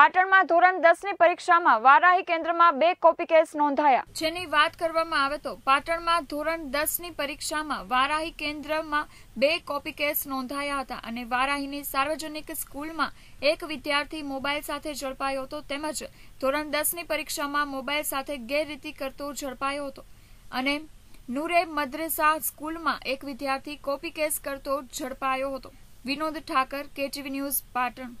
પાટણમાં ધોરણ દસની પરીક્ષામાં વારાહી કેન્દ્રમાં બે કોપી કેસ નોંધાયા જેની વાત કરવામાં આવે તો પાટણમાં ધોરણ દસની પરીક્ષામાં વારાહી કેન્દ્રમાં બે કોપી કેસ નોંધાયા હતા અને વારાહીની સાર્વજનિક સ્કૂલમાં એક વિદ્યાર્થી મોબાઈલ સાથે ઝડપાયો હતો તેમજ ધોરણ દસની પરીક્ષામાં મોબાઈલ સાથે ગેરરીતિ કરતો ઝડપાયો હતો અને નૂરે મદ્રેસા સ્કૂલમાં એક વિદ્યાર્થી કોપી કેસ કરતો ઝડપાયો હતો વિનોદ ઠાકર કેટીવી ન્યૂઝ પાટણ